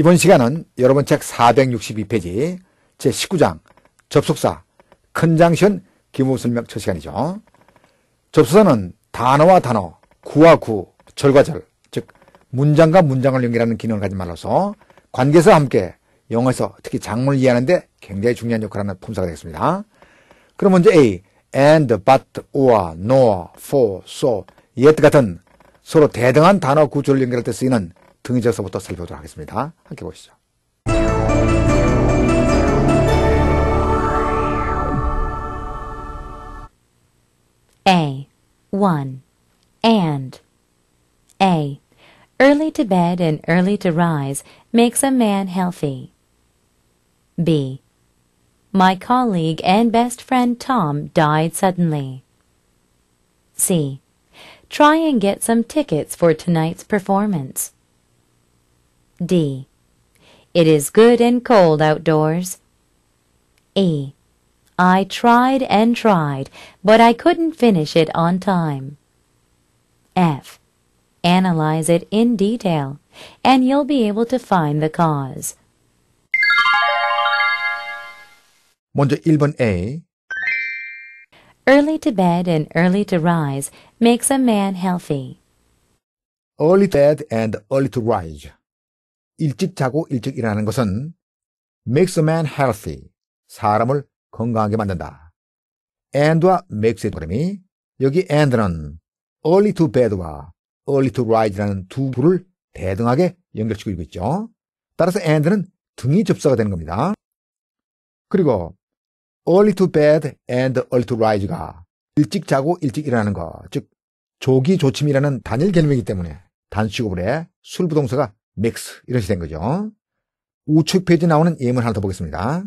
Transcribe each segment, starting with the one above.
이번 시간은 여러분 책 462페이지 제19장 접속사 큰장션기무설명첫 시간이죠. 접속사는 단어와 단어, 구와 구, 절과 절, 즉 문장과 문장을 연결하는 기능을 가진 말로서 관계사와 함께 영어에서 특히 장문을 이해하는데 굉장히 중요한 역할을 하는 품사가 되겠습니다. 그럼 먼저 A, and, but, or, nor, for, so, yet 같은 서로 대등한 단어 구조를 연결할 때 쓰이는 등이제서부터 살펴보도록 하겠습니다. 함께 보시죠. A. 1. And. A. Early to bed and early to rise makes a man healthy. B. My colleague and best friend Tom died suddenly. C. Try and get some tickets for tonight's performance. D. It is good and cold outdoors. E. I tried and tried, but I couldn't finish it on time. F. Analyze it in detail, and you'll be able to find the cause. 먼저 1번 A. Early to bed and early to rise makes a man healthy. Early to bed and early to rise 일찍 자고 일찍 일어나는 것은 makes a man healthy, 사람을 건강하게 만든다. and와 makes의 발음이 여기 and는 early to bed와 early to rise라는 두 부를 대등하게 연결시키고 있죠 따라서 and는 등이 접사가 되는 겁니다. 그리고 early to bed and early to rise가 일찍 자고 일찍 일어나는 것, 즉 조기 조침이라는 단일 개념이기 때문에 단수급을에 술부동사가 맥스 이런 식이 된 거죠. 우측 페이지 나오는 예문 하나 더 보겠습니다.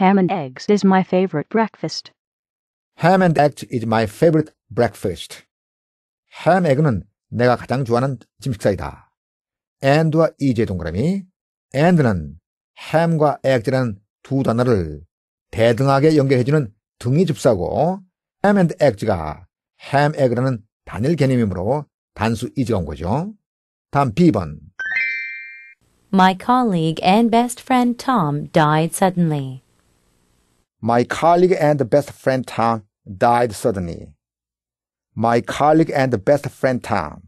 Ham and eggs is my favorite breakfast. Ham and eggs is my favorite breakfast. Ham, egg는 내가 가장 좋아하는 짐식사이다. and와 이 제 동그라미 and는 ham과 egg라는 두 단어를 대등하게 연결해주는 등이 줍사고 ham and egg가 ham, egg라는 단일 개념이므로 단수 이지가 온 거죠. 다음 B번 My colleague and best friend Tom died suddenly. My colleague and best friend Tom died suddenly. My colleague and best friend Tom.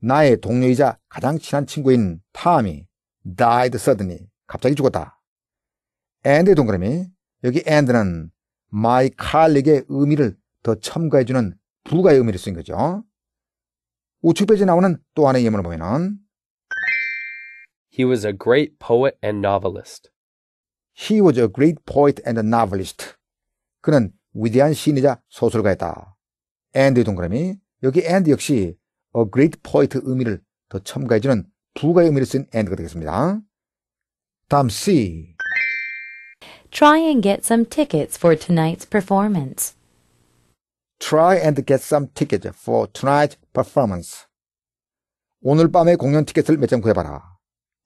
나의 동료이자 가장 친한 친구인 탐이 died suddenly. 갑자기 죽었다. and의 동그라미. 여기 and는 my colleague의 의미를 더 첨가해주는 부가의 의미를 쓴 거죠. 우측 페이지 나오는 또 하나의 예문을 보면은 He was a great poet and novelist. He was a great poet and a novelist. 그는 위대한 시인이자 소설가였다. and 동그라미 여기 and 역시 a great poet 의미를 더 첨가해주는 부가의 의미를 쓴 and가 되겠습니다. 다음 C. Try and get some tickets for tonight's performance. try and get some tickets for tonight's performance. 오늘 밤에 공연 티켓을 몇 장 구해봐라.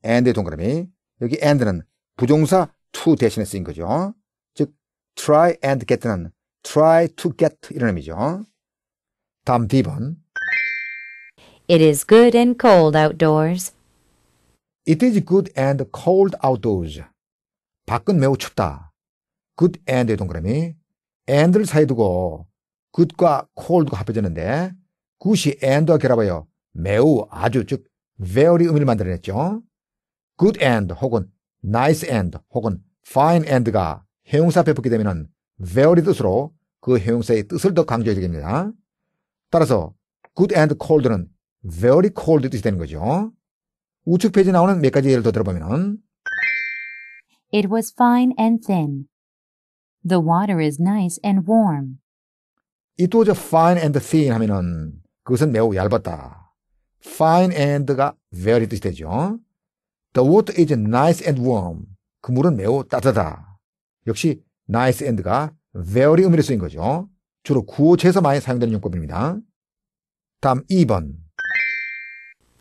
and의 동그라미. 여기 and는 부정사 to 대신에 쓰인 거죠. 즉, try and get는 try to get 이런 의미죠. 다음 D번. It is good and cold outdoors. It is good and cold outdoors. 밖은 매우 춥다. good and의 동그라미. and를 사이 두고 good과 cold가 합해졌는데 good이 and와 결합하여 매우 아주 즉 very 의미를 만들어냈죠. good and 혹은 nice and 혹은 fine and가 형용사 앞에 붙게 되면 very 뜻으로 그 형용사의 뜻을 더 강조해야 됩니다. 따라서 good and cold는 very cold 뜻이 되는 거죠. 우측 페이지 나오는 몇 가지 예를 더 들어보면 It was fine and thin. The water is nice and warm. It was fine and thin 하면은 그것은 매우 얇았다. Fine and가 very 뜻이 되죠. The water is nice and warm. 그 물은 매우 따뜻하다. 역시 nice and가 very 의미를 쓰인 거죠. 주로 구호체에서 많이 사용되는 용법입니다. 다음 2번.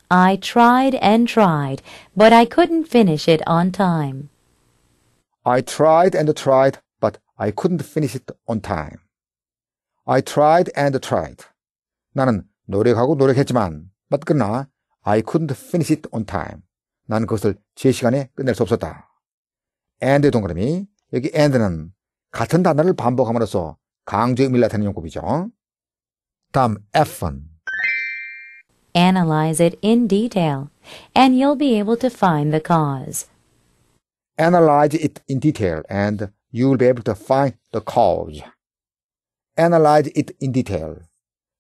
I tried and tried, but I couldn't finish it on time. I tried and tried, but I couldn't finish it on time. I tried and tried. 나는 노력하고 노력했지만, but 그러나 I couldn't finish it on time. 나는 그것을 제 시간에 끝낼 수 없었다. and의 동그라미, 여기 and는 같은 단어를 반복함으로써 강조의 의미를 나타내는 용법이죠. 다음 F은 Analyze it in detail, and you'll be able to find the cause. Analyze it in detail, and you'll be able to find the cause. analyze it in detail.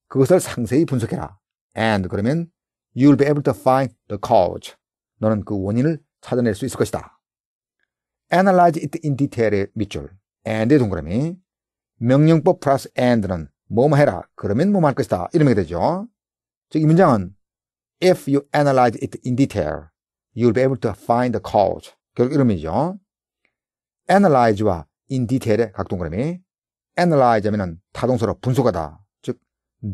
그것을 상세히 분석해라. And 그러면 you'll be able to find the cause. 너는 그 원인을 찾아낼 수 있을 것이다. analyze it in detail의 밑줄. and의 동그라미. 명령법 플러스 and는 뭐뭐 해라. 그러면 뭐뭐 할 것이다. 이러게 되죠. 즉, 이 문장은 if you analyze it in detail, you'll be able to find the cause. 결국 이름이죠 analyze와 in detail의 각동그라미. analyze하면 타동사로 분석하다. 즉,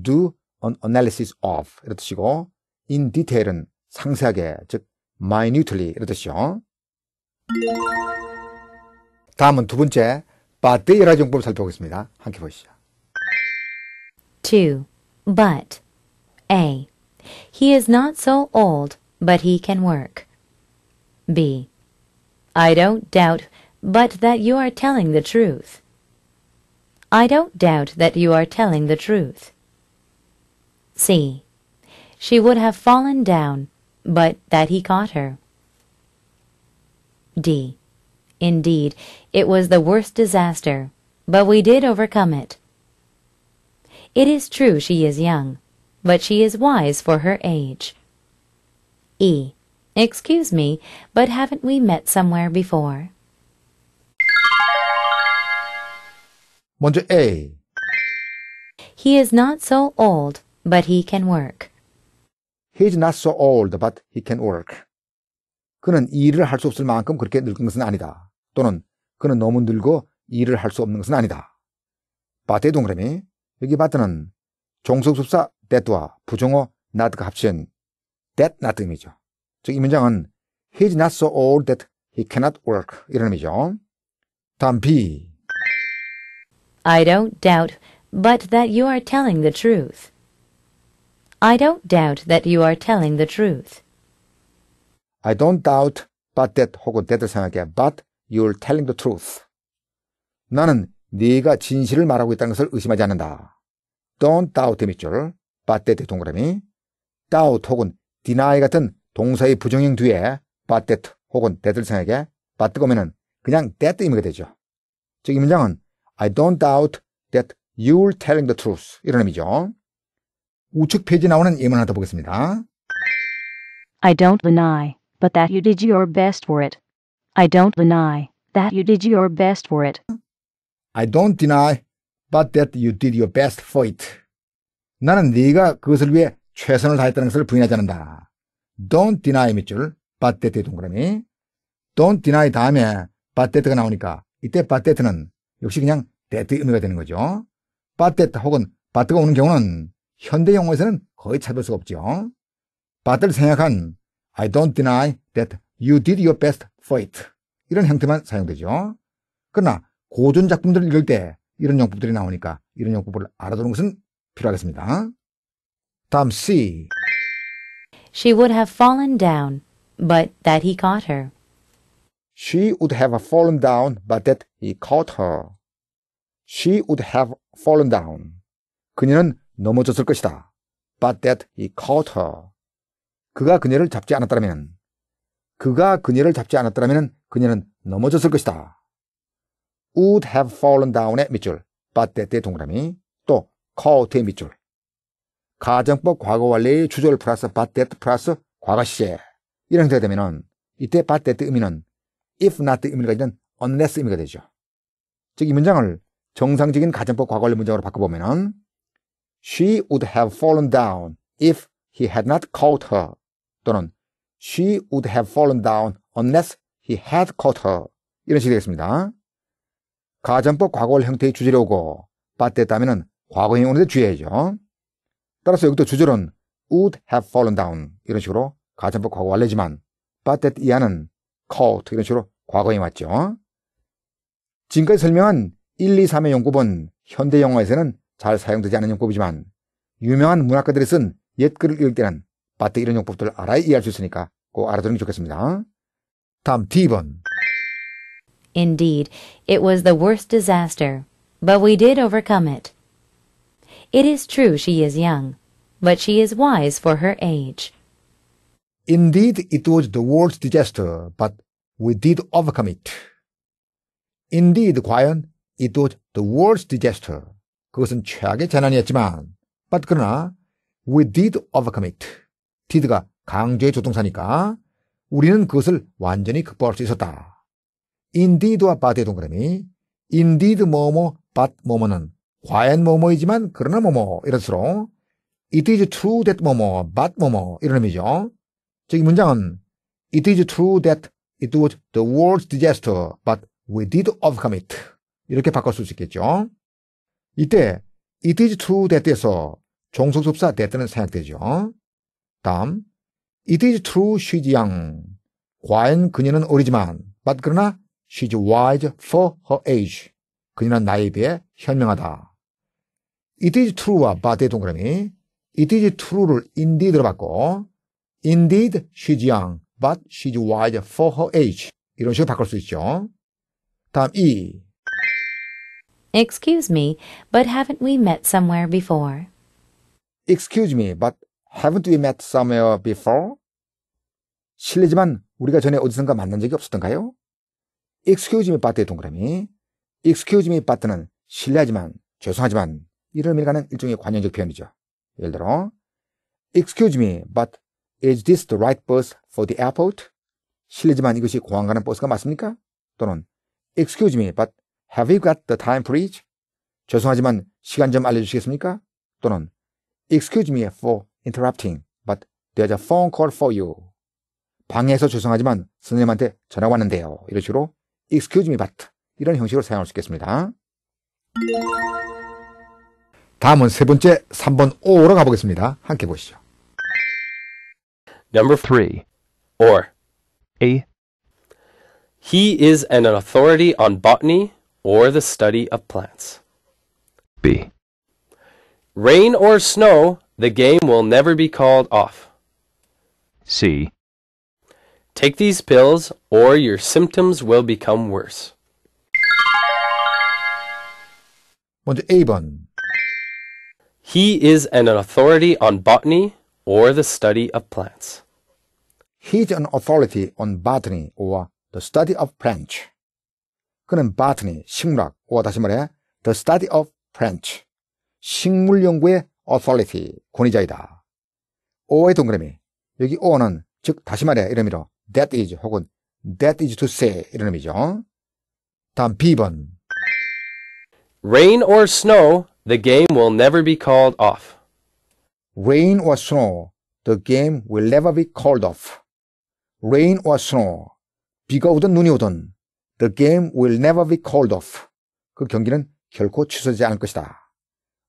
do an analysis of 이런 뜻이고 in detail은 상세하게, 즉 minutely 이런 뜻이죠. 다음은 두 번째 but 이라지 용법을 살펴보겠습니다. 함께 보시죠. to but a He is not so old, but he can work. B. I don't doubt but that you are telling the truth. I don't doubt that you are telling the truth. C. She would have fallen down, but that he caught her. D. Indeed, it was the worst disaster, but we did overcome it. It is true she is young, but she is wise for her age. E. Excuse me, but haven't we met somewhere before? 먼저 A. He is not so old, but he can work. He is not so old, but he can work. 그는 일을 할 수 없을 만큼 그렇게 늙은 것은 아니다. 또는 그는 너무 늙고 일을 할 수 없는 것은 아니다. 바트의 동그라미. 여기 바트는 종속sub사 that와 부정어 not가 합친 that not 의미죠. 즉 이 문장은 he is not so old that he cannot work 이런 의미죠. 다음 B. I don't doubt but that you are telling the truth. I don't doubt that you are telling the truth. I don't doubt but that 혹은 that을 생각해. but you're telling the truth. 나는 네가 진실을 말하고 있다는 것을 의심하지 않는다. don't doubt the t m 밑줄 but that 동그라미 doubt 혹은 deny 같은 동사의 부정형 뒤에 but that 혹은 that을 생각해. but 그면은 그냥 that 의미게 되죠. 즉 이 문장은 I don't doubt that you're telling the truth. 이런 의미죠. 우측 페이지 나오는 예문 하나 더 보겠습니다. I don't deny, but that you did your best for it. I don't deny that you did your best for it. I don't deny, but that you did your best for it. 나는 네가 그것을 위해 최선을 다했다는 것을 부인하지 않는다. Don't deny 밑줄, but that 의 동그라미. Don't deny 다음에 but that가 나오니까 이때 but that는 역시 그냥 데트의 의미가 되는 거죠. 빠데타 혹은 바트가 오는 경우는 현대 영어에서는 거의 찾을 수가 없죠. 바트를 생각한 I don't deny that you did your best for it. 이런 형태만 사용되죠. 그러나 고전 작품들을 읽을 때 이런 용법들이 나오니까 이런 용법을 알아두는 것은 필요하겠습니다. 다음 C. She would have fallen down, but that he caught her. She would have fallen down, but that he caught her. She would have fallen down. 그녀는 넘어졌을 것이다. But that he caught her. 그가 그녀를 잡지 않았다면, 그가 그녀를 잡지 않았다면 그녀는 넘어졌을 것이다. would have fallen down의 밑줄, but that의 동그라미, 또 caught의 밑줄. 가정법 과거 완료의 주절 플러스 but that 플러스 과거 시제. 이런 형태가 되면 이때 but that 의미는 if not 의미가 되는 unless 의미가 되죠. 즉, 이 문장을 정상적인 가정법 과거를 문장으로 바꿔보면은 She would have fallen down if he had not caught her 또는 She would have fallen down unless he had caught her 이런 식이 되겠습니다. 가정법 과거월 형태의 주제로고 빠뜨렸다면은 과거형 오는데 주의해야죠. 따라서 여기도 주절은 would have fallen down 이런 식으로 가정법 과거 완료지만 빠뜻 이하는 caught 이런 식으로 과거형이맞죠 지금까지 설명한 1, 2, 3의 용법은 현대 영화에서는 잘 사용되지 않은 용법이지만 유명한 문학가들이 쓴 옛글을 읽을 때는 마뜩 이런 용법들을 알아야 이해할 수 있으니까 꼭 알아두는 게 좋겠습니다. 다음 D번. Indeed, it was the worst disaster, but we did overcome it. It is true she is young, but she is wise for her age. Indeed, it was the worst disaster, but we did overcome it. Indeed, 과연 It was the worst disaster. 그것은 최악의 재난이었지만, but 그러나 we did overcome it. did가 강조의 조동사니까 우리는 그것을 완전히 극복할 수 있었다. indeed와 but의 동그라미, indeed 뭐뭐, but 뭐뭐는 과연 뭐뭐이지만 그러나 뭐뭐 이런 수로 It is true that 뭐뭐, but 뭐뭐 이런 의미죠. 즉 이 문장은 It is true that it was the worst disaster, but we did overcome it. 이렇게 바꿨을 수 있겠죠. 이때 it is to that에서 종속접사 that는 생략되죠. 다음 it is true she's young. 과연 그녀는 어리지만 but 그러나 she's wise for her age. 그녀는 나이에 비해 현명하다. it is true와 but의 동그라미 it is true를 indeed로 바꿔 indeed she's young but she's wise for her age. 이런 식으로 바꿀 수 있죠. 다음 E. Excuse me, but haven't we met somewhere before? Excuse me, but haven't we met somewhere before? 실례지만 우리가 전에 어디선가 만난 적이 없었던가요? Excuse me, but의 동그라미. Excuse me, but는 실례하지만, 죄송하지만 이런 의미가는 일종의 관용적 표현이죠. 예를 들어 Excuse me, but is this the right bus for the airport? 실례지만 이것이 공항 가는 버스가 맞습니까? 또는 Excuse me, but Have you got the time for each? 죄송하지만 시간 좀 알려주시겠습니까? 또는 Excuse me for interrupting, but there's a phone call for you. 방해해서 죄송하지만 선생님한테 전화 가 왔는데요. 이런 식으로 Excuse me but 이런 형식으로 사용할 수 있겠습니다. 다음은 세 번째 3번 O로 가보겠습니다. 함께 보시죠. Number 3. Or A. He is an authority on botany, or the study of plants. B. Rain or snow, the game will never be called off. C. Take these pills or your symptoms will become worse. 먼저 A번. He is an authority on botany or the study of plants. He is an authority on botany or the study of plants. 그는 바트니, 식물학, 오 다시 말해 The Study of French, 식물 연구의 authority, 권위자이다. 오의 동그라미, 여기 오는 즉 다시 말해 이런 의미로 that is 혹은 that is to say 이런 의미죠. 다음 B번 Rain or snow, the game will never be called off. Rain or snow, the game will never be called off. Rain or snow, 비가 오든 눈이 오든 The game will never be called off. 그 경기는 결코 취소되지 않을 것이다.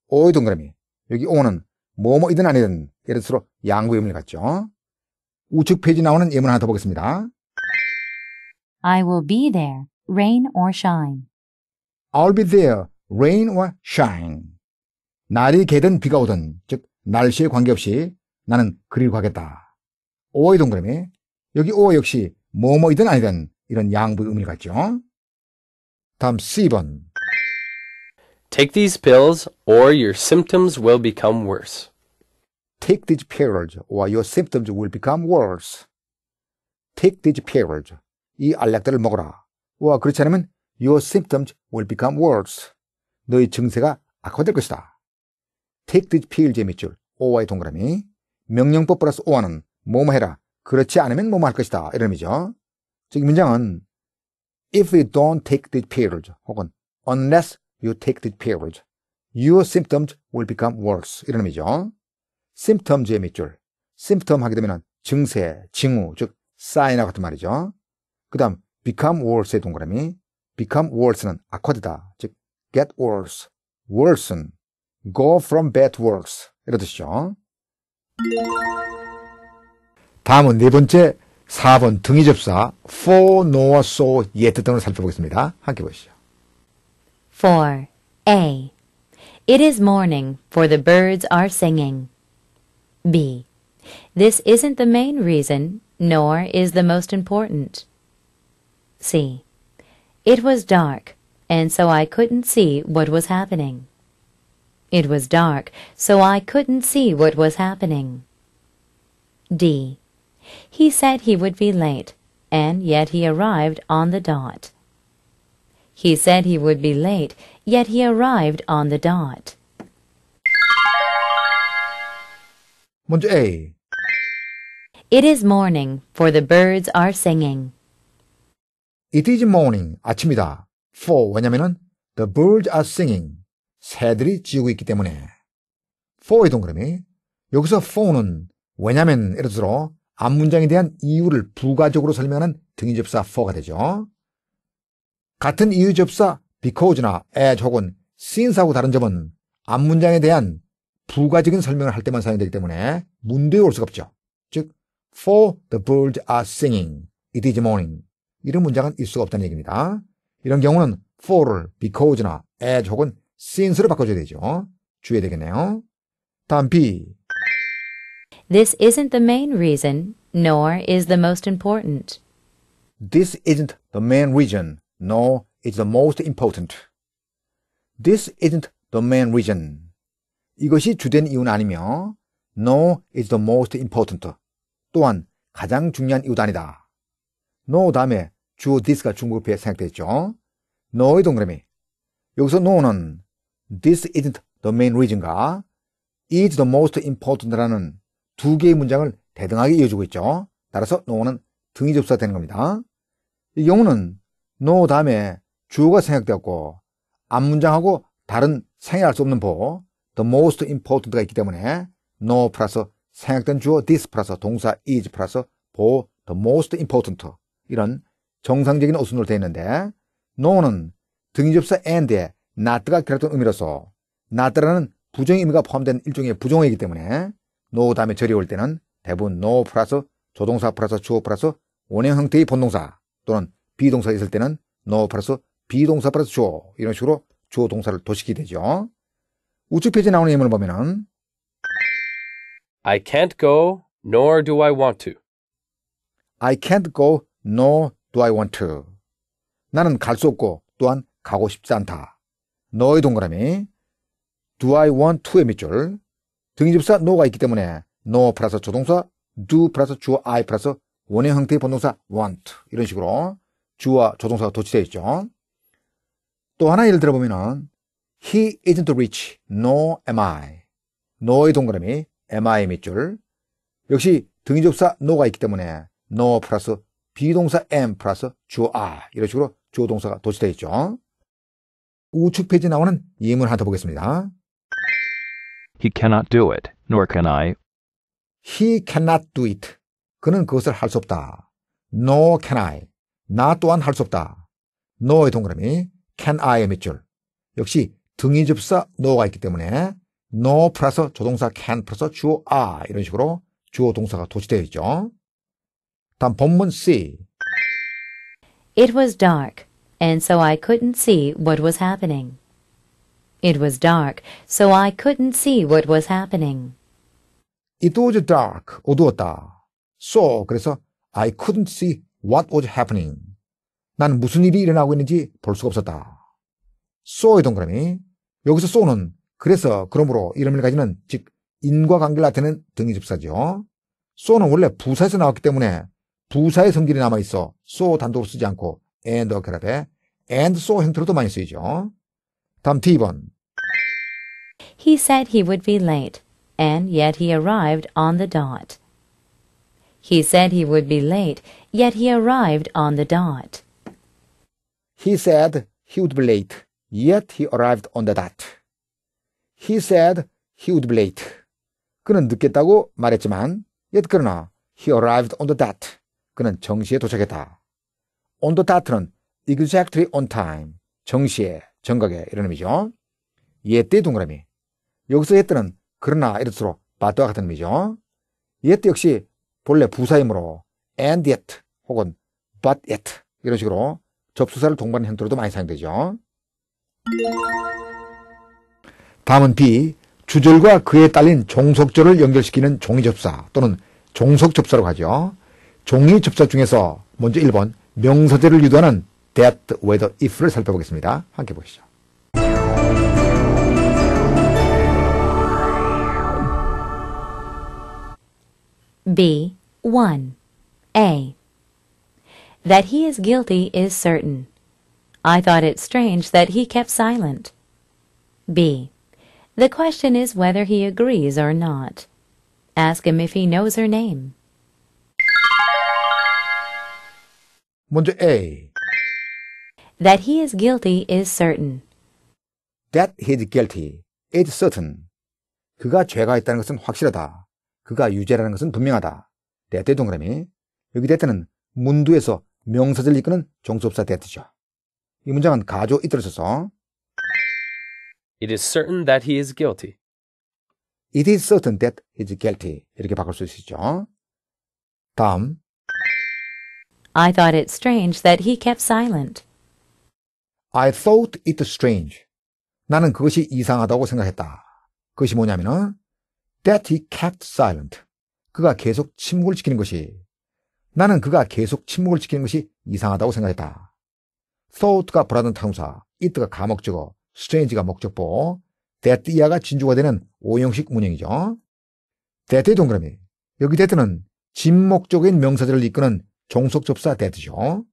오이 동그라미. 여기 오는 뭐뭐이든 아니든 예를 들어 양구 의문을 갖죠. 우측 페이지 나오는 예문 하나 더 보겠습니다. I will be there, rain or shine. I'll be there, rain or shine. 날이 개든 비가 오든, 즉 날씨에 관계없이 나는 그리로 가겠다. 오이 동그라미. 여기 오 역시 뭐뭐이든 아니든 이런 양부 의미를 갖죠. 다음 C번. Take these pills or your symptoms will become worse. Take these pills or your symptoms will become worse. Take these pills. 이 알약들을 먹어라. 와, 그렇지 않으면 your symptoms will become worse. 너의 증세가 악화될 것이다. Take these pills 의 밑줄, 오와의 동그라미. 명령법 플러스 오와는 뭐 뭐 해라. 그렇지 않으면 뭐뭐 할 것이다. 이런 의미죠. 즉 문장은 if you don't take these pills 혹은 unless you take these pills your symptoms will become worse 이런 의미죠. symptoms의 밑줄 symptom 하게 되면 증세, 징후 즉 s i 사인과 같은 말이죠. 그 다음 become worse의 동그라미 become worse는 악화되다 즉 get worse, worsen, go from bad to worse 이런 뜻이죠. 다음은 네 번째 4번 등이 접사 for, nor, so, yet 등을 살펴보겠습니다. 함께 보시죠. 4. A. It is morning, for the birds are singing. B. This isn't the main reason, nor is the most important. C. It was dark, and so I couldn't see what was happening. It was dark, so I couldn't see what was happening. D. He said he would be late, and yet he arrived on the dot. He said he would be late, yet he arrived on the dot. 문제 A. It is morning, for the birds are singing. It is morning, 아침이다. For, 왜냐면은 the birds are singing. 새들이 지우고 있기 때문에. for의 동그라미. 여기서 for는 왜냐면 예를 들어 앞 문장에 대한 이유를 부가적으로 설명하는 등이접사 for가 되죠. 같은 이유 접사 because나 as 혹은 since하고 다른 점은 앞 문장에 대한 부가적인 설명을 할 때만 사용되기 때문에 문도에 올 수가 없죠. 즉, for the birds are singing, it is morning. 이런 문장은 있을 수가 없다는 얘기입니다. 이런 경우는 for를 because나 as 혹은 since로 바꿔줘야 되죠. 주의해야 되겠네요. 다음 B. This isn't the main reason, nor is the most important. This isn't the main reason, nor is the most important. This isn't the main reason. 이것이 주된 이유는 아니며 nor is the most important. 또한 가장 중요한 이유도 아니다. no 다음에 주어 this가 중국어에 생각됐죠. no의 동그라미. 여기서 no는 this isn't the main reason과 is the most important라는 두 개의 문장을 대등하게 이어주고 있죠. 따라서 no는 등이 접수가 되는 겁니다. 이 경우는 no 다음에 주어가 생략되었고 앞 문장하고 다른 생략할 수 없는 보 the most important가 있기 때문에 no 플러스 생략된 주어 this 플러스 동사 is 플러스 보 the most important 이런 정상적인 어순으로 되어 있는데 no는 등이 접사 and에 not가 결합된 의미로서 not라는 부정의 의미가 포함된 일종의 부정어이기 때문에 노 다음에 절이 올 때는 대부분 노 플러스 조동사 플러스 주어 플러스 원형 형태의 본동사 또는 비동사 있을 때는 노 플러스 비동사 플러스 주어 이런 식으로 주어 동사를 도식이 되죠. 우측 페이지 에 나오는 예문을 보면은 I can't go nor do I want to. I can't go nor do I want to. 나는 갈 수 없고 또한 가고 싶지 않다. 너의 동그라미 do I want to의 밑줄 등집사 no가 있기 때문에 no 플러스 조동사, do 플러스 주어 I 플러스 원형 형태의 본동사 want 이런 식으로 주와 조동사가 도치되어 있죠. 또 하나 예를 들어보면은 he isn't rich, n o am I. no의 동그라미 am I 밑줄 역시 등접사 no가 있기 때문에 no 플러스 비동사 am 플러스 주어 are 이런 식으로 주어 동사가 도치되어 있죠. 우측 페이지 에 나오는 예문 을 하나 더 보겠습니다. He cannot do it, nor can I. He cannot do it. 그는 그것을 할 수 없다. No can I. 나 또한 할 수 없다. No의 동그라미 can I의 밑줄. 역시 등이 접사 no가 있기 때문에 no 플러스 조동사 can 플러스 주어 are 이런 식으로 주어 동사가 도치되어 있죠. 다음 본문 C. It was dark, and so I couldn't see what was happening. It was dark, so I couldn't see what was happening. It was dark, 어두웠다. So, 그래서 I couldn't see what was happening. 난 무슨 일이 일어나고 있는지 볼 수가 없었다. So의 동그라미. 여기서 so는 그래서 그러므로 이름을 가지는 즉 인과관계를 나타내는 등이 접사죠. so는 원래 부사에서 나왔기 때문에 부사의 성질이 남아있어 so 단독으로 쓰지 않고 and 결합에 and so 형태로도 많이 쓰이죠. 다음 T번. He said he would be late, and yet he arrived on the dot. He said he would be late, yet he arrived on the dot. He said he would be late, yet he arrived on the dot. He said he would be late. 그는 늦겠다고 말했지만, yet 그러나 he arrived on the dot. 그는 정시에 도착했다. on the dot는 exactly on time, 정시에. 정각에 이런 의미죠. 예때 동그라미. 여기서 예때는 그러나 이럴수록 바와 같은 의미죠. yet 역시 본래 부사이므로 and yet 혹은 but yet 이런 식으로 접수사를 동반한 형태로도 많이 사용되죠. 다음은 B. 주절과 그에 딸린 종속절을 연결시키는 종이접사 또는 종속접사라고 하죠. 종이접사 중에서 먼저 1번 명사절을 유도하는 that, whether, if를 살펴보겠습니다. 함께 보시죠. B. 1. A. That he is guilty is certain. I thought it strange that he kept silent. B. The question is whether he agrees or not. Ask him if he knows her name. 먼저 A. That he is guilty is certain. That he is guilty is certain. 그가 죄가 있다는 것은 확실하다. 그가 유죄라는 것은 분명하다. 대대 동그라미. 여기 대대는 문두에서 명사절 이끄는 종속사 대대죠. 이 문장은 가조 이들을 써서 It is certain that he is guilty. It is certain that he is guilty. 이렇게 바꿀 수 있죠. 다음 I thought it strange that he kept silent. I thought it strange. 나는 그것이 이상하다고 생각했다. 그것이 뭐냐면은 that he kept silent. 그가 계속 침묵을 지키는 것이 나는 그가 계속 침묵을 지키는 것이 이상하다고 생각했다. thought가 불하는 타동사, it가 가목적어, strange가 목적보, that 이하가 진주가 되는 오형식 문형이죠. that의 동그라미. 여기 that는 진목적인 명사들을 이끄는 종속접사 that죠.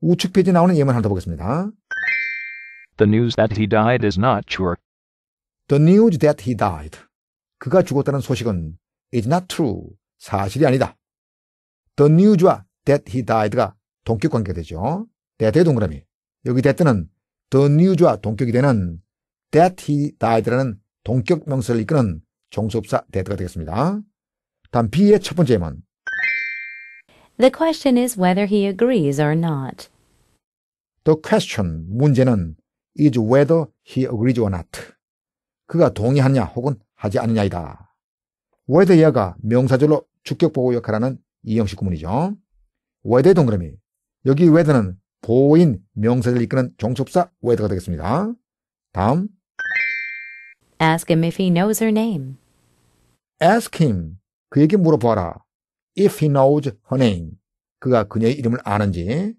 우측 페이지 나오는 예문 하나 더 보겠습니다. The news that he died is not true. The news that he died. 그가 죽었다는 소식은 is not true. 사실이 아니다. The news와 that he died가 동격 관계되죠. that의 동그라미. 여기 that는 the news와 동격이 되는 that he died라는 동격 명사를 이끄는 종속사 that가 되겠습니다. 다음 B의 첫 번째 문. The question is whether he agrees or not. The question 문제는 is whether he agrees or not. 그가 동의하냐 혹은 하지 않느냐이다. whether야가 명사절로 주격보호 역할하는 이형식 구문이죠. whether 동그라미. 여기 whether는 보호인 명사를 이끄는 종속사 whether가 되겠습니다. 다음. Ask him if he knows her name. Ask him. 그에게 물어보아라. If he knows her name. 그가 그녀의 이름을 아는지.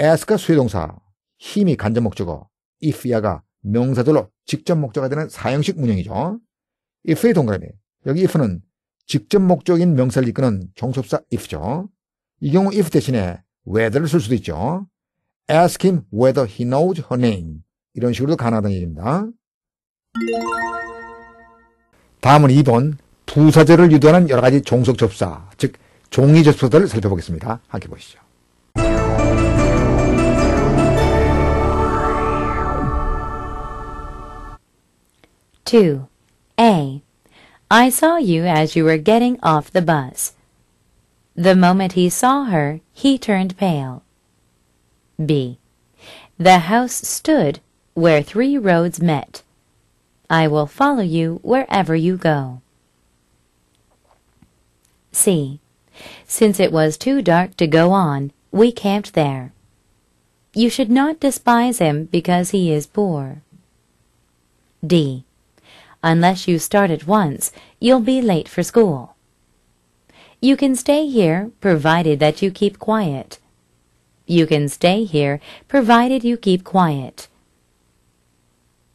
Ask가 수혜동사. 힘이 간접 목적어. if야가 명사절로 직접 목적이 되는 사형식 문형이죠. if의 동감이에 여기 if는 직접 목적인 명사를 이끄는 종속사 if죠. 이 경우 if 대신에 whether를 쓸 수도 있죠. ask him whether he knows her name. 이런 식으로도 가능하다는 얘기입니다. 다음은 2번 부사절을 유도하는 여러 가지 종속 접사, 즉 종이 접사들을 살펴보겠습니다. 함께 보시죠. 2. A. I saw you as you were getting off the bus. The moment he saw her, he turned pale. B. The house stood where three roads met. I will follow you wherever you go. C. Since it was too dark to go on, we camped there. You should not despise him because he is poor. D. Unless you start at once, you'll be late for school. You can stay here, provided that you keep quiet. You can stay here, provided you keep quiet.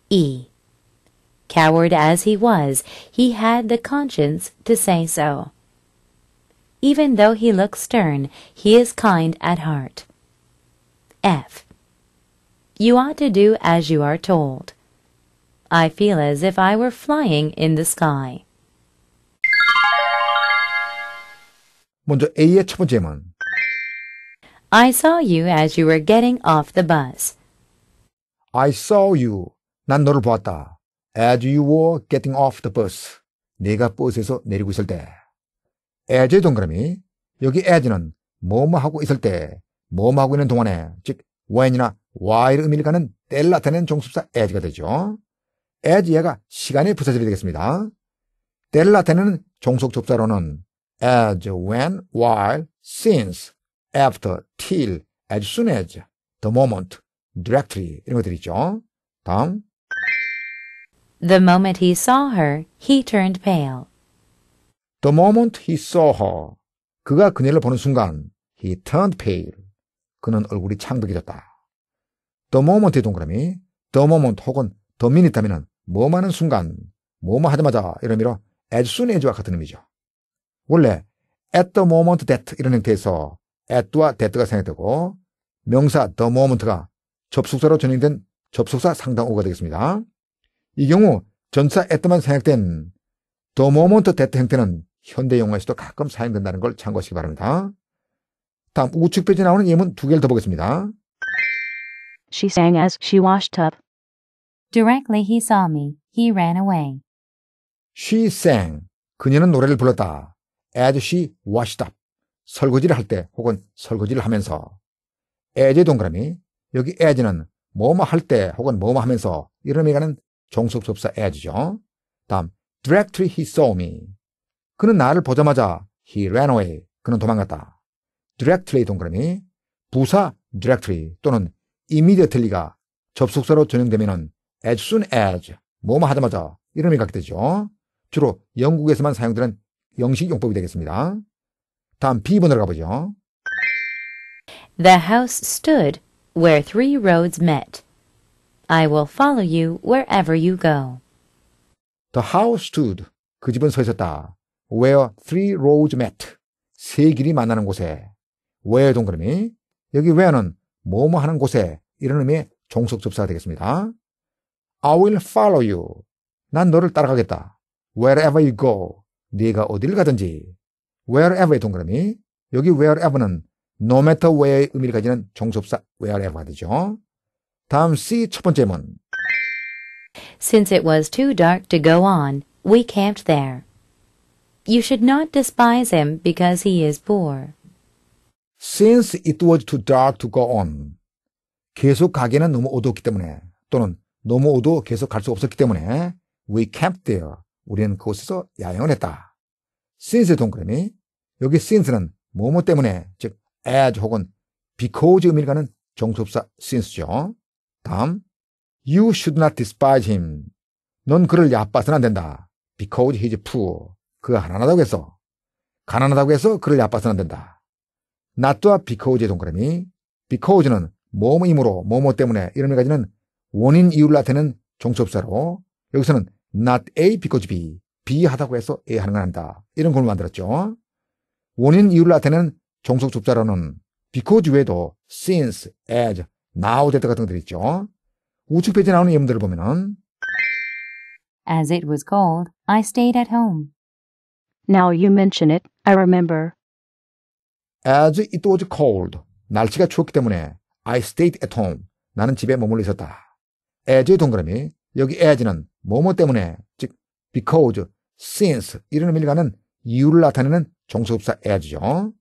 E. Coward as he was, he had the conscience to say so. Even though he looks stern, he is kind at heart. F. You ought to do as you are told. I feel as if I were flying in the sky. 먼저 A의 첫 번째 문. I saw you as you were getting off the bus. I saw you. 난 너를 보았다. As you were getting off the bus. 네가 버스에서 내리고 있을 때. as의 동그라미. 여기 as는 뭐뭐 하고 있을 때, 뭐뭐 하고 있는 동안에, 즉 when이나 while 의미를 가는 때를 나타내는 종속사 as가 되죠. as 얘가 시간의 부사절이 되겠습니다. 때를 나타내는 종속 접사로는 as, when, while, since, after, till, as soon as, the moment, directly 이런 것들이 있죠. 다음 The moment he saw her, he turned pale. The moment he saw her, 그가 그녀를 보는 순간 he turned pale. 그는 얼굴이 창백해졌다. The moment의 동그라미, the moment 혹은 the minute하면 뭐뭐하는 순간, 뭐뭐 하자마자 이런 의미로 as soon as와 같은 의미죠. 원래 at the moment that 이런 형태에서 at와 that가 생략되고 명사 the moment가 접속사로 전형된 접속사 상당어가 되겠습니다. 이 경우 전사 at만 생각된 the moment that 형태는 현대 영화에서도 가끔 사용된다는 걸 참고하시기 바랍니다. 다음 우측 페이지 나오는 예문 두 개를 더 보겠습니다. She sang as she washed up. Directly he saw me, he ran away. She sang. 그녀는 노래를 불렀다. As she washed up. 설거지를 할 때 혹은 설거지를 하면서. as의 동그라미. 여기 as는 뭐뭐 할 때 혹은 뭐뭐 하면서 이런 의미가는 종속접사 as죠. 다음 directly he saw me. 그는 나를 보자마자 he ran away. 그는 도망갔다. directly 동그라미 부사 directly 또는 immediately가 접속사로 전형되면 as soon as 뭐 뭐 하자마자 이런 의미가 갖게 되죠. 주로 영국에서만 사용되는 영식 용법이 되겠습니다. 다음 B번으로 가보죠. The house stood where three roads met. I will follow you wherever you go. The house stood. 그 집은 서 있었다. Where three roads met. 세 길이 만나는 곳에. Where 동그라미. 여기 where는 뭐 뭐 하는 곳에. 이런 의미의 종속접사가 되겠습니다. I will follow you. 난 너를 따라가겠다. Wherever you go. 네가 어디를 가든지. Wherever의 동그라미. 여기 wherever는 no matter where의 의미를 가지는 종속사 wherever가 되죠. 다음 C 첫 번째 문. Since it was too dark to go on, we camped there. You should not despise him because he is poor. Since it was too dark to go on. 계속 가기는 에 너무 어두웠기 때문에 또는 넘어오도 계속 갈 수 없었기 때문에 we camped there. 우리는 그곳에서 야영을 했다. since 동그라미 여기 since는 뭐뭐 때문에 즉 as 혹은 because 의미를 가는 정수사 since죠. 다음 you should not despise him. 넌 그를 얕봐서는 안 된다. because he's poor. 그가 가난하다고 해서 가난하다고 해서 그를 얕봐서는 안 된다. not와 because의 동그라미 because는 뭐뭐이므로 뭐뭐 때문에 이런 의미가지는 원인 이유를 나타내는 종속사로 여기서는 not A because B, B 하다고 해서 A 하는 건 한다. 이런 걸 만들었죠. 원인 이유를 나타내는 종속접사로는 because 외에도 since, as, now, that 같은 것들 있죠. 우측 페이지 나오는 예문들을 보면은 As it was cold, I stayed at home. Now you mention it, I remember. As it was cold, 날씨가 추웠기 때문에 I stayed at home. 나는 집에 머물러 있었다. as의 동그라미 여기 as는 뭐뭐 때문에 즉 because, since 이런 의미를 가는 이유를 나타내는 종속사 as죠.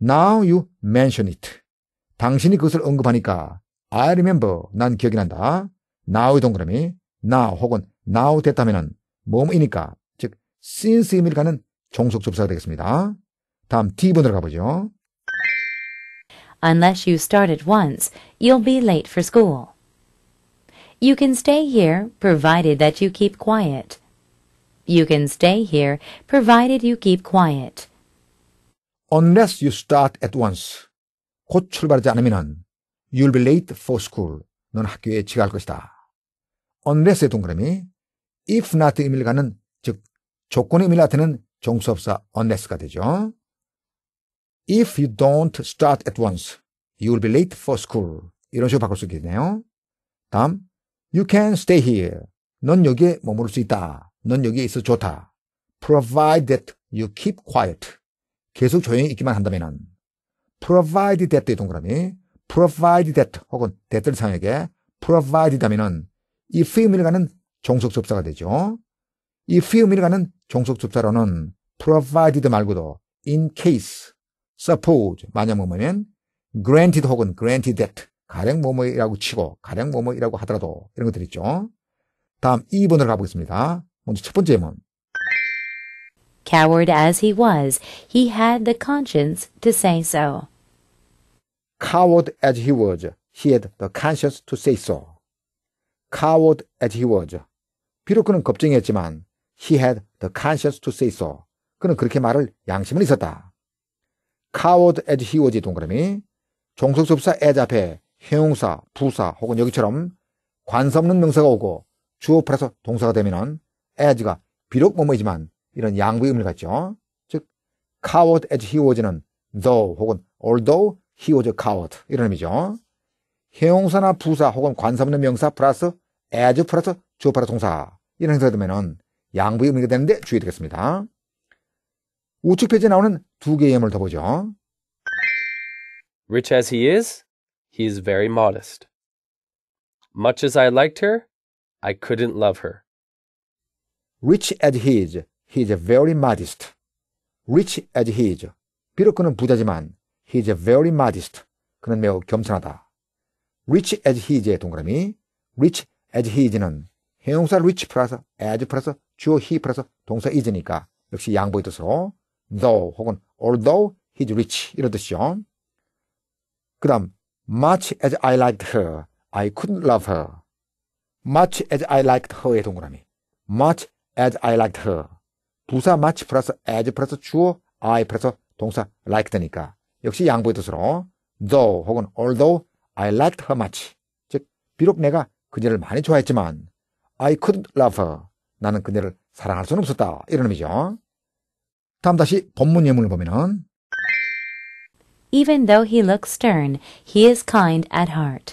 Now you mention it. 당신이 그것을 언급하니까 I remember 난 기억이 난다. now의 동그라미 now 혹은 now 됐다면은 뭐뭐이니까 즉 since 의미를 가는 종속 접사가 되겠습니다. 다음 D번으로 가보죠. Unless you start at once, you'll be late for school. You can stay here provided that you keep quiet. You can stay here provided you keep quiet. Unless you start at once. 곧 출발하지 않으면 you'll be late for school. 넌 학교에 지각할 것이다. unless의 동그라미 if not 의미가는 즉 조건의 의미를 나타내는 정수업사 unless가 되죠. If you don't start at once, you will be late for school. 이런 식으로 바꿀 수 있겠네요. 다음 You can stay here. 넌 여기에 머무를 수 있다. 넌 여기에 있어 좋다. Provide that you keep quiet. 계속 조용히 있기만 한다면 Provide that 동그라미 Provide that 혹은 that를 사용하게 Provide 다면은 이 female 가는 종속 접사가 되죠. i female 가는 종속 접사로는 provided 말고도 in case, suppose 만약 뭐면 granted 혹은 granted that 가령 뭐뭐이라고 치고 가령 뭐뭐이라고 하더라도 이런 것들 있죠. 다음 2번으로 가보겠습니다. 먼저 첫 번째 예문. Coward as he was, he had the conscience to say so. Coward as he was, he had the conscience to say so. Coward as he was. 비록 그는 겁쟁이였지만 he had the conscience to say so. 그는 그렇게 말을 양심은 있었다. Coward as he was의 동그라미 종속섭사 as 앞에 형용사, 부사 혹은 여기처럼 관섭 없는 명사가 오고 주어 플러스 동사가 되면은 as가 비록 뭐뭐이지만 이런 양보의 의미를 갖죠. 즉 coward as he was는 though 혹은 although he was a coward 이런 의미죠. 형용사나 부사 혹은 관섭 없는 명사 플러스 as 플러스 주어 플러스 동사 이런 형사가 되면은 양부의 의미가 되는데 주의해 드겠습니다 우측 페이지에 나오는 두 개의 예문을 더 보죠. Rich as he is, he is very modest. Much as I liked her, I couldn't love her. Rich as he is, he is very modest. Rich as he is. 비록 그는 부자지만 he is very modest. 그는 매우 겸손하다. Rich as he is의 동그라미 rich as he is는 형용사 rich 플러스 as 플러스 주어 he 플러스 동사 is니까 역시 양보의 뜻으로 though 혹은 although he's rich 이런 뜻이죠. 그 다음 Much as I liked her, I couldn't love her. Much as I liked her의 동그라미. Much as I liked her. 부사 much 플러스 as 플러스 주어 I 플러스 동사 liked니까. 역시 양보의 뜻으로 though 혹은 although I liked her much. 즉, 비록 내가 그녀를 많이 좋아했지만 I couldn't love her. 나는 그녀를 사랑할 수는 없었다. 이런 의미죠. 다음 다시 본문 예문을 보면은 Even though he looks stern, he is kind at heart.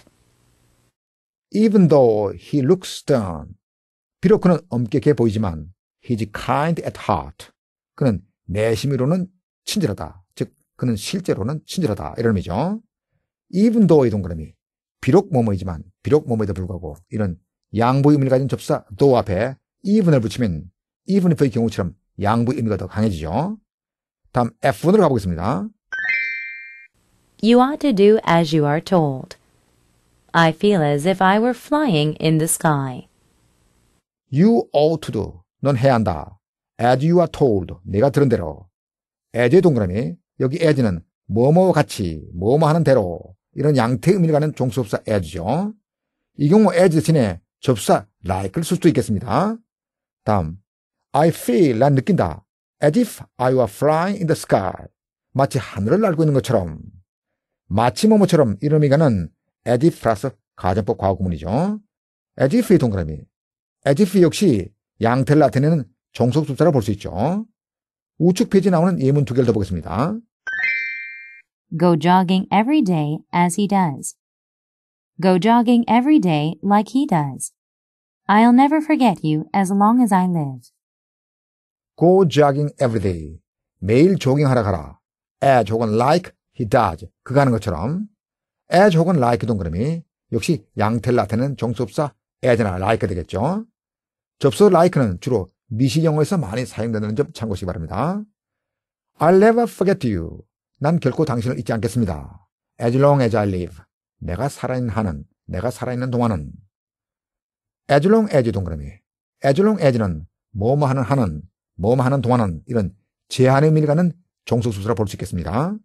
Even though he looks stern. 비록 그는 엄격해 보이지만 he's kind at heart. 그는 내심으로는 친절하다. 즉 그는 실제로는 친절하다. 이런 의미죠. even though이 동그라미. 비록 뭐뭐이지만 비록 뭐뭐에도 불구하고 이런 양보 의미를 가진 접사 though 앞에 even을 붙이면 even if의 경우처럼 양보 의미가 더 강해지죠. 다음 F분으로 가보겠습니다. You ought to do as you are told. I feel as if I were flying in the sky. You ought to do. 넌 해야 한다. As you are told. 내가 들은 대로. as의 동그라미. 여기 as는 뭐뭐 같이, 뭐뭐 하는 대로. 이런 양태 의미를 가는 종속사 as죠. 이 경우 as 대신에 접사 like를 쓸 수도 있겠습니다. 다음. I feel. 난 느낀다. As if I were flying in the sky. 마치 하늘을 날고 있는 것처럼. 마치모모처럼 이름이가는 에디프 플러스 가정법 과거문이죠. 에디프의 동그라미. 에디프 역시 양태를 나타내는 종속sub사라 볼수 있죠. 우측 페이지 나오는 예문 두 개를 더 보겠습니다. Go jogging every day as he does. Go jogging every day like he does. I'll never forget you as long as I live. Go jogging every day. 매일 조깅하러 가라. 에 저건 like he does. 그가 하는 것처럼 as 혹은 like 동그라미 역시 양텔라테는 종속사 as나 like 되겠죠. 접속 like는 주로 미시 영어에서 많이 사용되는점 참고하시기 바랍니다. I'll never forget you. 난 결코 당신을 잊지 않겠습니다. As long as I live. 내가 살아있는 한은, 내가 살아있는 동안은. As long as 동그라미. As long as는 뭐 뭐 하는 한은, 뭐뭐 하는 동안은 이런 제한의 의미를 가는 종속수사라볼 수 있겠습니다.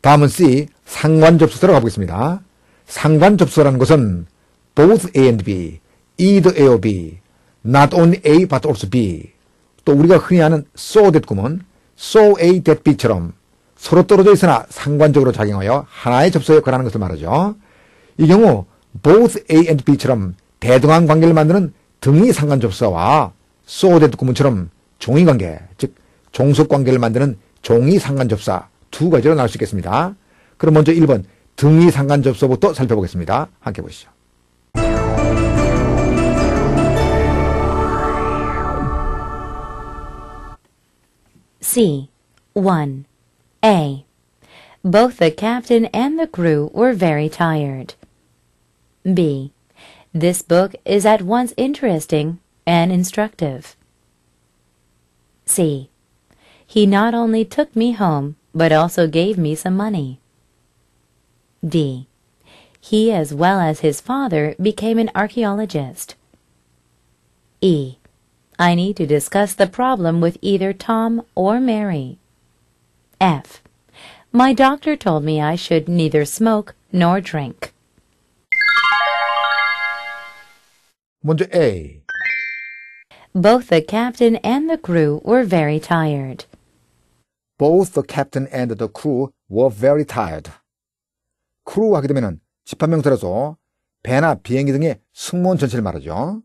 다음은 C. 상관 접수서로 가보겠습니다. 상관 접수라는 서 것은 both A and B, either A or B, not only A but also B, 또 우리가 흔히 아는 so that 구문, so A that B처럼 서로 떨어져 있으나 상관적으로 작용하여 하나의 접수 역할을 하는 것을 말하죠. 이 경우 both A and B처럼 대등한 관계를 만드는 등위 상관 접수와 so that 구문처럼 종이 관계, 즉 종속 관계를 만드는 종이 상간접사 두 가지로 나눌 수 있겠습니다. 그럼 먼저 1번 등이 상간접사부터 살펴보겠습니다. 함께 보시죠. C. 1. A. Both the captain and the crew were very tired. B. This book is at once interesting and instructive. C. He not only took me home, but also gave me some money. D. He as well as his father became an archaeologist. E. I need to discuss the problem with either Tom or Mary. F. My doctor told me I should neither smoke nor drink. 문제 A. Both the captain and the crew were very tired. Both the captain and the crew were very tired. 크루 하게 되면 집합명사라서 배나 비행기 등의 승무원 전체를 말하죠.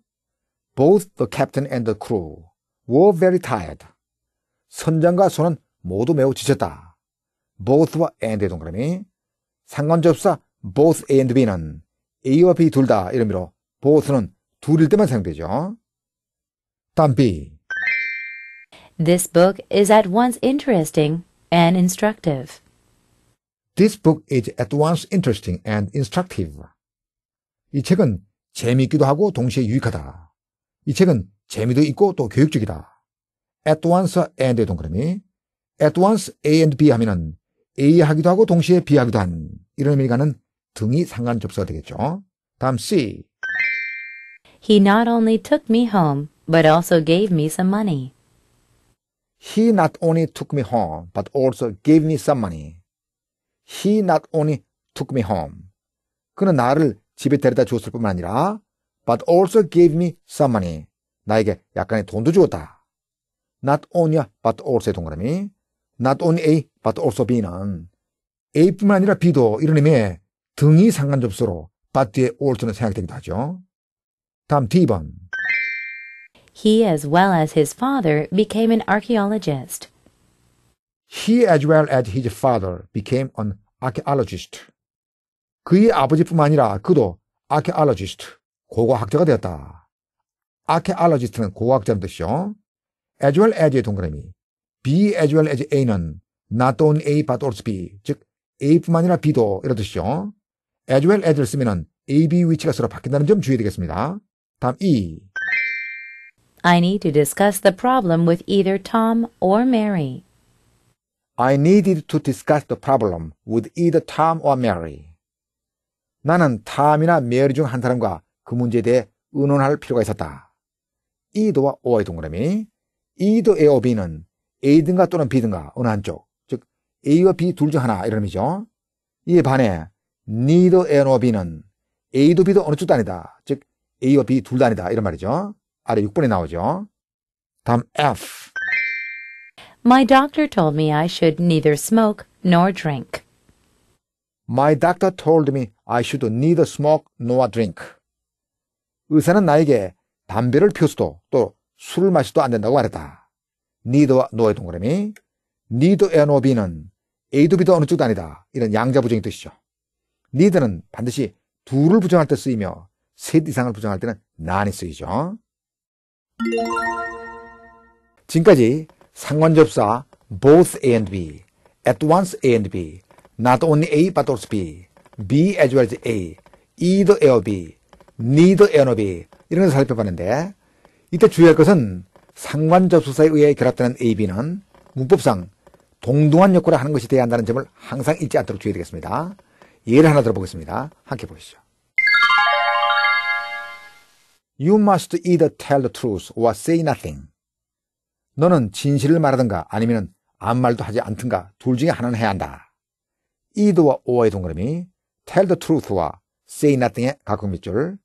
Both the captain and the crew were very tired. 선장과 손은 모두 매우 지쳤다. Both와 and의 동그라미. 상관접사 both A n d B는 A와 B 둘다이름으로 both는 둘일 때만 사용되죠. 다음 B. This book is at once interesting and instructive. This book is at once interesting and instructive. 이 책은 재미있기도 하고 동시에 유익하다. 이 책은 재미도 있고 또 교육적이다. at once and 동그라미 at once A and B 하면은 A 하기도 하고 동시에 B 하기도 한 이런 의미가 는 등이 상관 접수가 되겠죠. 다음 C. He not only took me home but also gave me some money. He not only took me home, but also gave me some money. He not only took me home. 그는 나를 집에 데려다 주었을 뿐만 아니라, but also gave me some money. 나에게 약간의 돈도 주었다. not only와 but also의 동그라미, not only A, but also B는 A뿐만 아니라 B도 이런 의미의 등이 상관접수로 but 뒤에 also는 생각되기도 하죠. 다음 D번. He, as well as his father, became an archaeologist. He, as well as his father, became an archaeologist. 그의 아버지뿐만 아니라 그도 archaeologist, 고고학자가 되었다. archaeologist는 고고학자는 뜻이요. as well as의 동그라미, b as well as a는 not only a but also b, 즉 a뿐만 아니라 b도 이런 뜻이죠. as well as를 쓰면 은 ab 위치가 서로 바뀐다는 점 주의되겠습니다. 다음 e, I need to discuss the problem with either Tom or Mary. I needed to discuss the problem with either Tom or Mary. 나는 탐이나 메리 중 한 사람과 그 문제에 대해 의논할 필요가 있었다. 이도와 오의 동그라미. 이도 A와 B는 A든가 또는 B든가 어느 한쪽, 즉 A와 B 둘 중 하나 이런 의미죠. 이에 반해 neither A와 B는 A도 B도 어느 쪽도 아니다. 즉 A와 B 둘 다 아니다 이런 말이죠. 아래 6번에 나오죠. 다음 F. My doctor told me I should neither smoke nor drink. My doctor told me I should neither smoke nor drink. 의사는 나에게 담배를 피우수도 또 술을 마셔도 안 된다고 말했다. neither와 no의 동그라미. neither and or be는 A도 B도 어느 쪽도 아니다. 이런 양자 부정의 뜻이죠. neither는 반드시 둘을 부정할 때 쓰이며 셋 이상을 부정할 때는 나이 쓰이죠. 지금까지 상관접사 both A and B, at once A and B, not only A but also B, B as well as A, either A or B, neither A or B 이런 것을 살펴봤는데 이때 주의할 것은 상관접수사에 의해 결합되는 A, B는 문법상 동등한 역할을 하는 것이 돼야 한다는 점을 항상 잊지 않도록 주의되겠습니다. 예를 하나 들어보겠습니다. 함께 보시죠. You must either tell the truth or say nothing. 너는 진실을 말하든가 아니면 아무 말도 하지 않든가 둘 중에 하나는 해야 한다. either와 or의 동그라미 tell the truth와 say nothing의 가끔 밑줄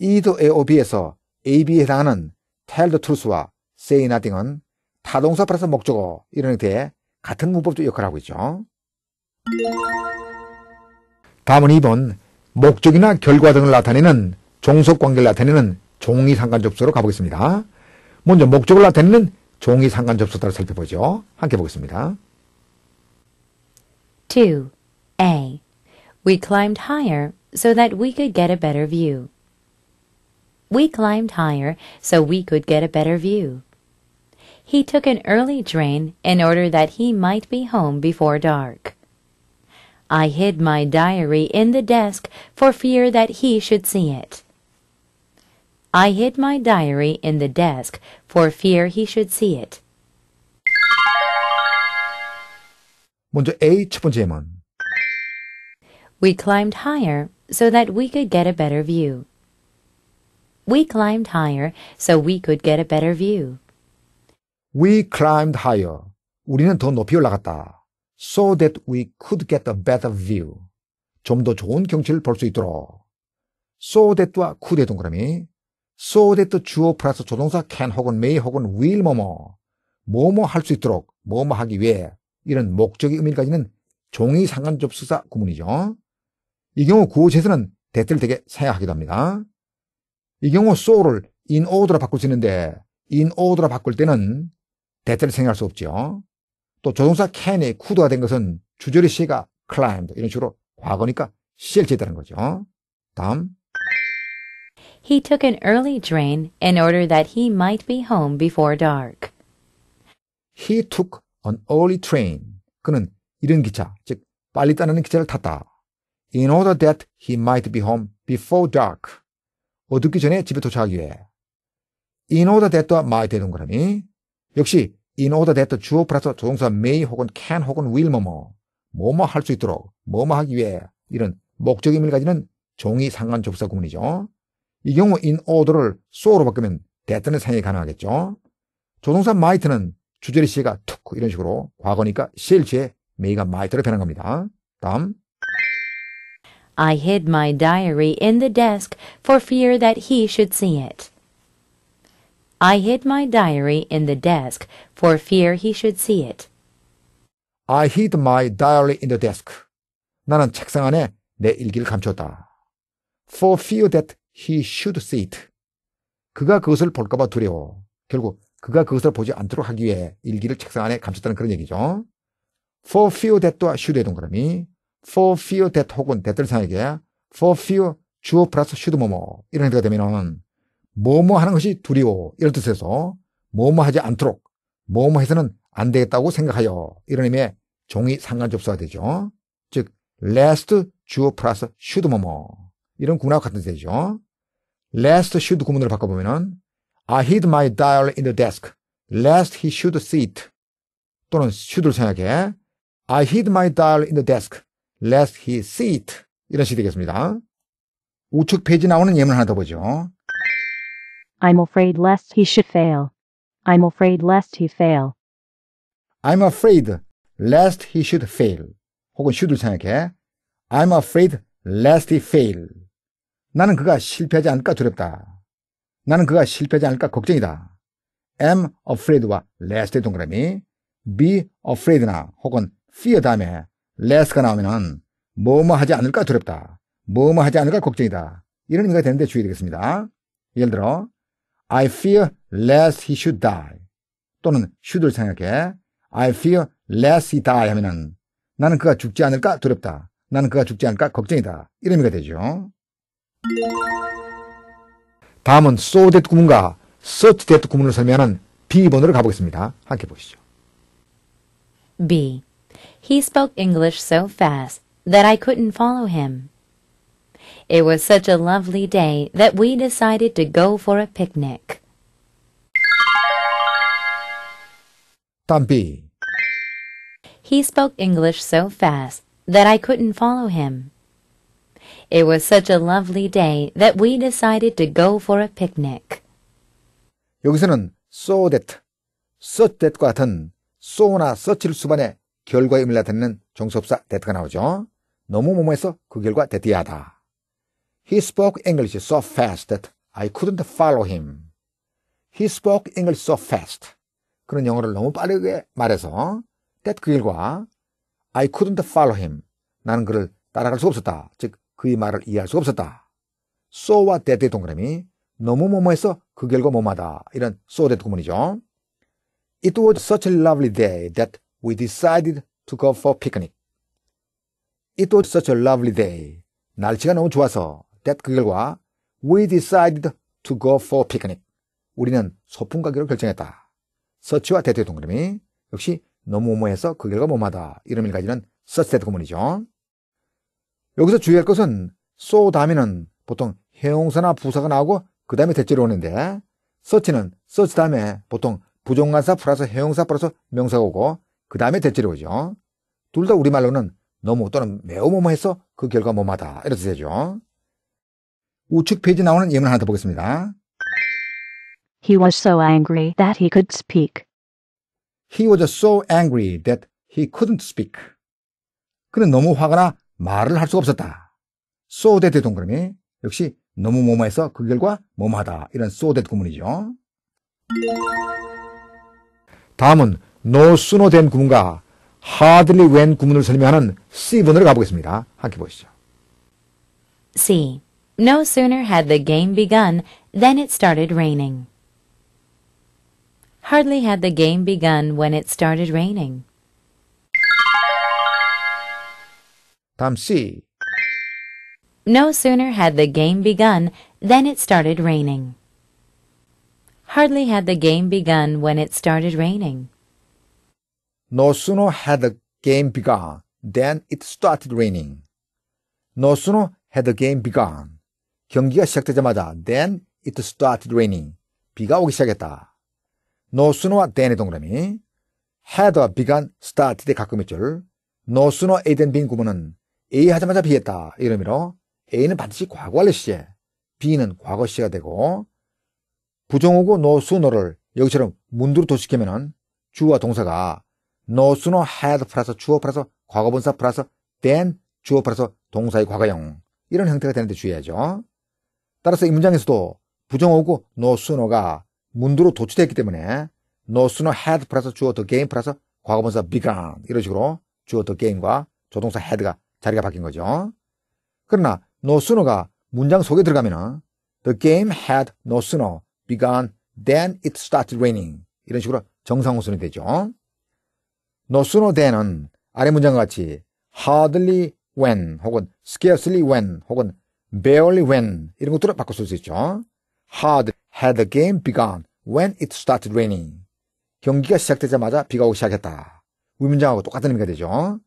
either의 ob에서 ab에 해당하는 tell the truth와 say nothing은 타동사 플러스 목적어 이런 형태의 같은 문법적 역할을 하고 있죠. 다음은 2번 목적이나 결과 등을 나타내는 종속관계를 나타내는 종이상관접수로 가보겠습니다. 먼저 목적을 나타내는 종이상관접수따를 살펴보죠. 함께 보겠습니다. 2. A. We climbed higher so that we could get a better view. We climbed higher so we could get a better view. He took an early train in order that he might be home before dark. I hid my diary in the desk for fear that he should see it. I hid my diary in the desk for fear he should see it. 먼저 A 첫 번째 예문. We climbed higher so that we could get a better view. We climbed higher so we could get a better view. We climbed higher. 우리는 더 높이 올라갔다. So that we could get a better view. 좀 더 좋은 경치를 볼 수 있도록. So that와 could의 동그라미. so that 주어 플러스 조동사 can 혹은 may 혹은 will 뭐뭐 뭐뭐 할 수 있도록 뭐 뭐 하기 위해 이런 목적의 의미까지는 종이 상관 접수사 구문이죠. 이 경우 구어제에서는 대를 되게 사용하기도 합니다. 이 경우 so를 in order로 바꿀 수 있는데 in order로 바꿀 때는 대틀를 생략할 수 없죠. 또 조동사 can이 could가 된 것은 주절의 시가 climbed 이런 식으로 과거니까 실제다는 거죠. 다음 he took an early train in order that he might be home before dark. He took an early train. 그는 이른 기차, 즉 빨리 떠나는 기차를 탔다. In order that he might be home before dark. 어둡기 전에 집에 도착하기 위해. In order that와 might 동그라미. 역시 in order that 주어 플러스 조동사 may 혹은 can 혹은 will 뭐뭐 뭐뭐 할 수 있도록 뭐 뭐 하기 위해 이런 목적임을 가지는 종이 상관 접사 구문이죠. 이 경우 in order를 so로 바꾸면 됐다는 생각이 가능하겠죠. 조동사 might는 주제리 시가 툭 이런 식으로 과거니까 실제 메이가 might로 변한 겁니다. 다음 I hid my diary in the desk for fear that he should see it. I hid my diary in the desk for fear he should see it. I hid my diary in the desk. 나는 책상 안에 내 일기를 감췄다. For fear that he should see it. 그가 그것을 볼까봐 두려워. 결국 그가 그것을 보지 않도록 하기 위해 일기를 책상 안에 감췄다는 그런 얘기죠. for fear that 또한 should의 동그라미 for fear that 혹은 that을 사용하게 for fear 주어 플러스 should 뭐뭐 이런 의가 되면은 뭐뭐 하는 것이 두려워 이런 뜻에서 뭐뭐 하지 않도록 뭐뭐 해서는 안 되겠다고 생각하여 이런 의미의 종이 상관 접수가 되죠. 즉 l a s t 주어 플러스 should 뭐뭐 이런 구문하고 같은 뜻이죠. lest should 구문으로 바꿔보면은 I hid my dial in the desk lest he should see it 또는 should를 생각해 I hid my dial in the desk lest he see it 이런 식이 되겠습니다. 우측 페이지 나오는 예문 하나 더 보죠. I'm afraid lest he should fail. I'm afraid lest he fail. I'm afraid lest he should fail. 혹은 should를 생각해. I'm afraid lest he fail. 나는 그가 실패하지 않을까 두렵다. 나는 그가 실패하지 않을까 걱정이다. am afraid와 less의 동그라미, be afraid나 혹은 fear 다음에 less가 나오면 뭐 뭐 하지 않을까 두렵다. 뭐뭐 하지 않을까 걱정이다. 이런 의미가 되는데 주의되겠습니다. 예를 들어, I fear lest he should die. 또는 should를 생각해. I fear lest he die 하면은 나는 그가 죽지 않을까 두렵다. 나는 그가 죽지 않을까 걱정이다. 이런 의미가 되죠. 다음은 so that 구문과 such that 구문을 설명하는 B 번호를 가보겠습니다. 함께 보시죠. B. He spoke English so fast that I couldn't follow him. It was such a lovely day that we decided to go for a picnic. 땀 B. He spoke English so fast that I couldn't follow him. It was such a lovely day that we decided to go for a picnic. 여기서는 so that, s u that과 같은 so나 such를 수반해 결과임을 나타내는 종속사 that가 나오죠. 너무 모모해서 그 결과 t h 이하다 He spoke English so fast that I couldn't follow him. He spoke English so fast. 그런 영어를 너무 빠르게 말해서 that 그 결과 I couldn't follow him. 나는 그를 따라갈 수 없었다. 즉 그의 말을 이해할 수 없었다. 소와 대대 동그라미 너무 뭐뭐해서 그 결과 뭐마다 이런 so t 구문이죠. It was such a lovely day that we decided to go for picnic. It was such a lovely day. 날씨가 너무 좋아서 that 그 결과 we decided to go for picnic. 우리는 소풍 가기로 결정했다. 서치와 대퇴 동그라미 역시 너무 뭐뭐해서 그 결과 뭐마다 이름을 가지는 서치 대대 구문이죠. 여기서 주의할 것은 so 다음에는 보통 형용사나 부사가 나오고 그 다음에 대체로 오는데 서치는 서치 다음에 보통 부정관사 플러스 형용사 플러스 명사가 오고 그 다음에 대체로 오죠. 둘 다 우리말로는 너무 또는 매우 뭐뭐해서 그 결과 뭐마다 이렇게 되죠. 우측 페이지 나오는 예문 하나 더 보겠습니다. He was so angry that he could speak. He was so angry that he couldn't speak. 그는 너무 화가 나 말을 할 수가 없었다. 소대대 동그라미 역시 너무 뭐뭐해서 그 결과 뭐뭐하다 이런 소대 구문이죠. 다음은 노순호된 구문과 하드리 웬 구문을 설명하는 C분으로 가보겠습니다. 함께 보시죠. C. No sooner had the game begun than it started raining. Hardly had the game begun when it started raining. 잠시. No sooner had the game begun than it started raining. Hardly had the game begun when it started raining. No sooner had the game begun than it started raining. No sooner had the game begun. 경기가 시작되자마자 then it started raining. 비가 오기 시작했다. No sooner와 than의 동그라미. had와 begun started에 가끔의 줄. No sooner a than been 구문은 A 하자마자 B 했다. 이런 의미로 A는 반드시 과거 완료 시제, B는 과거 시제가 되고 부정하고 노수노를 여기처럼 문두로 도식하면은 주와 동사가 노수노 had 플러스 주어 플러스 과거분사 플러스 then 주어 플러스 동사의 과거형 이런 형태가 되는데 주의해야죠. 따라서 이 문장에서도 부정하고 노수노가 문두로 도출됐기 때문에 노수노 had 플러스 주어 더 게임 플러스 과거분사 began 이런 식으로 주어 더 게임과 조동사 had가 자리가 바뀐 거죠. 그러나 no sooner가 문장 속에 들어가면 the game had no sooner begun than it started raining 이런 식으로 정상호선이 되죠. no sooner than은 아래 문장과 같이 hardly when 혹은 scarcely when 혹은 barely when 이런 것들을 바꿀수 있죠. hard had the game begun when it started raining 경기가 시작되자마자 비가 오기 시작했다. 위 문장하고 똑같은 의미가 되죠.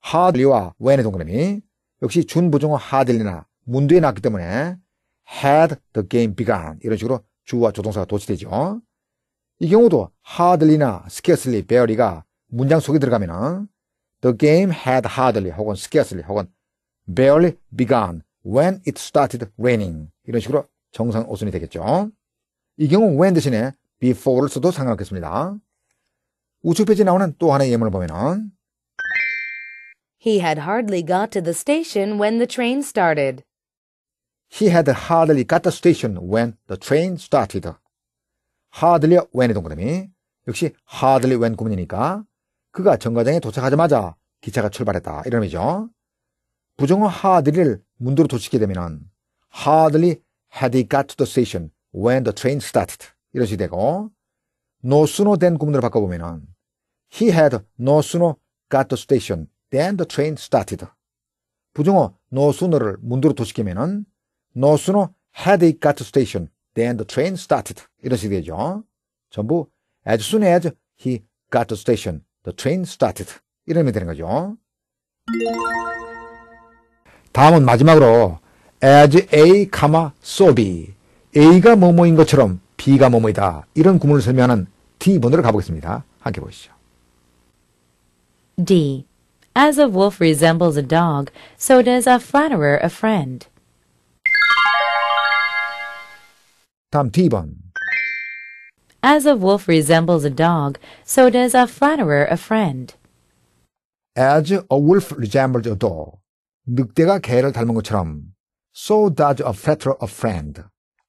하들리와 웬의 동그라미 역시 준부정어 하들리나 문두에 났기 때문에 had the game begun 이런 식으로 주와 조동사가 도치되죠. 이 경우도 하 a 리나스케 a r c e l y 가 문장 속에 들어가면 the game had hardly 혹은 scarcely 혹은 barely begun when it started raining 이런 식으로 정상 오순이 되겠죠. 이 경우 when 대신에 before를 써도 상관없겠습니다. 우측 페이지 에 나오는 또 하나의 예문을 보면은 He had hardly got to the station when the train started. He had hardly got the station when the train started. hardly when의 동그라미. 역시 hardly when 구문이니까 그가 정거장에 도착하자마자 기차가 출발했다. 이런 의미죠. 부정어 hardly를 문도로 도치게 되면 hardly had he got to the station when the train started. 이런 식이 되고 no sooner than 구문으로 바꿔보면 he had no sooner got to the station Then the train started. 부정어 no sooner를 문도로 도시키면은 no sooner had it got to station. Then the train started. 이런 식이 되죠. 전부 as soon as he got to station. The train started. 이러면 되는 거죠. 다음은 마지막으로 as A, so B. A가 뭐뭐인 것처럼 B가 뭐뭐이다. 이런 구문을 설명하는 D번호를 가보겠습니다. 함께 보시죠. D. As a wolf resembles a dog, so does a flatterer a friend. تمتيبا As a wolf resembles a dog, so does a flatterer a friend. As a wolf resembles a dog, 늑대가 개를 닮은 것처럼 So does a flatterer a friend.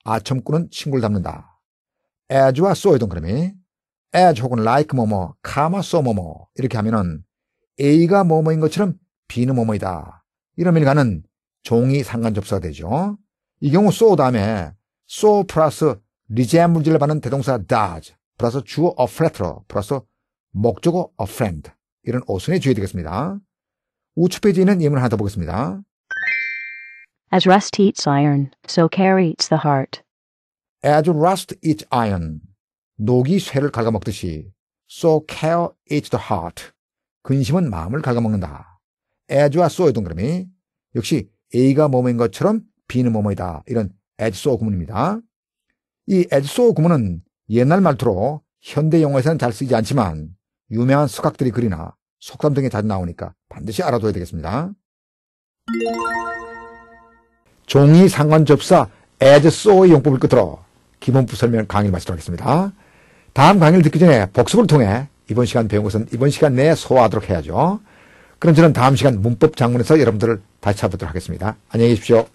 아첨꾼은 친구를 닮는다. as와 so의 동그라미 as 혹은 like 뭐뭐, comma so 뭐뭐 이렇게 하면은 A가 뭐뭐인 것처럼 B는 뭐뭐이다. 이런 일가는 종이 상관 접수가 되죠. 이 경우 so 다음에 so 플러스 리제한 물질을 받는 대동사 does 플러스 주어 a f l a t t e r 플러스 목적어 a friend 이런 오순에 주의 되겠습니다. 우측 페이지에 있는 예문 을 하나 더 보겠습니다. As rust eats iron, so care eats the heart. As rust eats iron, 녹이 쇠를 갉아먹듯이 so care eats the heart. 근심은 마음을 갉아먹는다. 애즈와 소의 동그라미. 역시 A가 모모인 것처럼 B는 모모이다 이런 애즈소 구문입니다. 이애즈소 구문은 옛날 말투로 현대 영어에서는 잘 쓰이지 않지만 유명한 수학들이 글이나 속담 등에 자주 나오니까 반드시 알아둬야 되겠습니다. 종이 상관 접사 a 즈소의 용법을 끝으로 기본부 설명 을 강의를 마치도록 하겠습니다. 다음 강의를 듣기 전에 복습을 통해 이번 시간 배운 것은 이번 시간 내에 소화하도록 해야죠. 그럼 저는 다음 시간 문법 장문에서 여러분들을 다시 찾아보도록 하겠습니다. 안녕히 계십시오.